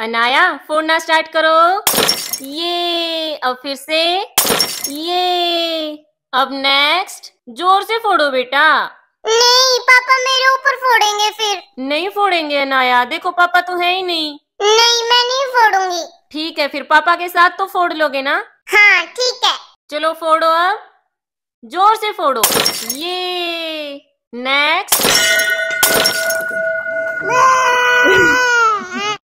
Anaya फोड़ना start करो ये अब फिर से ये अब नेक्स्ट जोर से फोड़ो बेटा नहीं पापा मेरे ऊपर फोड़ेंगे फिर नहीं फोड़ेंगे अनाया देखो पापा तो है ही नहीं नहीं मैं नहीं फोड़ूंगी ठीक है फिर पापा के साथ तो फोड़ लोगे ना हाँ ठीक है चलो फोड़ो अब जोर से फोड़ो ये नेक्स्ट